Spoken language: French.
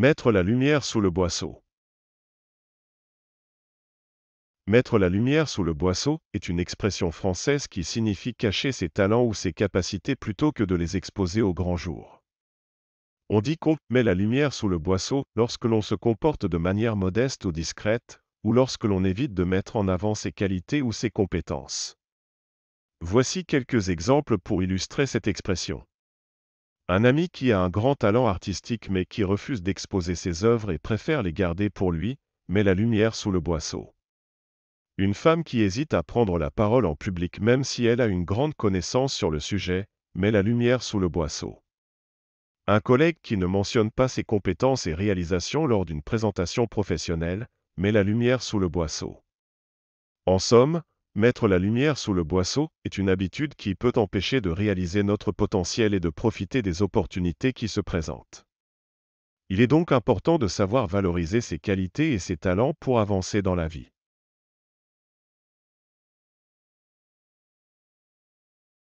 Mettre la lumière sous le boisseau. Mettre la lumière sous le boisseau est une expression française qui signifie cacher ses talents ou ses capacités plutôt que de les exposer au grand jour. On dit qu'on met la lumière sous le boisseau lorsque l'on se comporte de manière modeste ou discrète, ou lorsque l'on évite de mettre en avant ses qualités ou ses compétences. Voici quelques exemples pour illustrer cette expression. Un ami qui a un grand talent artistique mais qui refuse d'exposer ses œuvres et préfère les garder pour lui, met la lumière sous le boisseau. Une femme qui hésite à prendre la parole en public même si elle a une grande connaissance sur le sujet, met la lumière sous le boisseau. Un collègue qui ne mentionne pas ses compétences et réalisations lors d'une présentation professionnelle, met la lumière sous le boisseau. En somme, Mettre la lumière sous le boisseau est une habitude qui peut empêcher de réaliser notre potentiel et de profiter des opportunités qui se présentent. Il est donc important de savoir valoriser ses qualités et ses talents pour avancer dans la vie.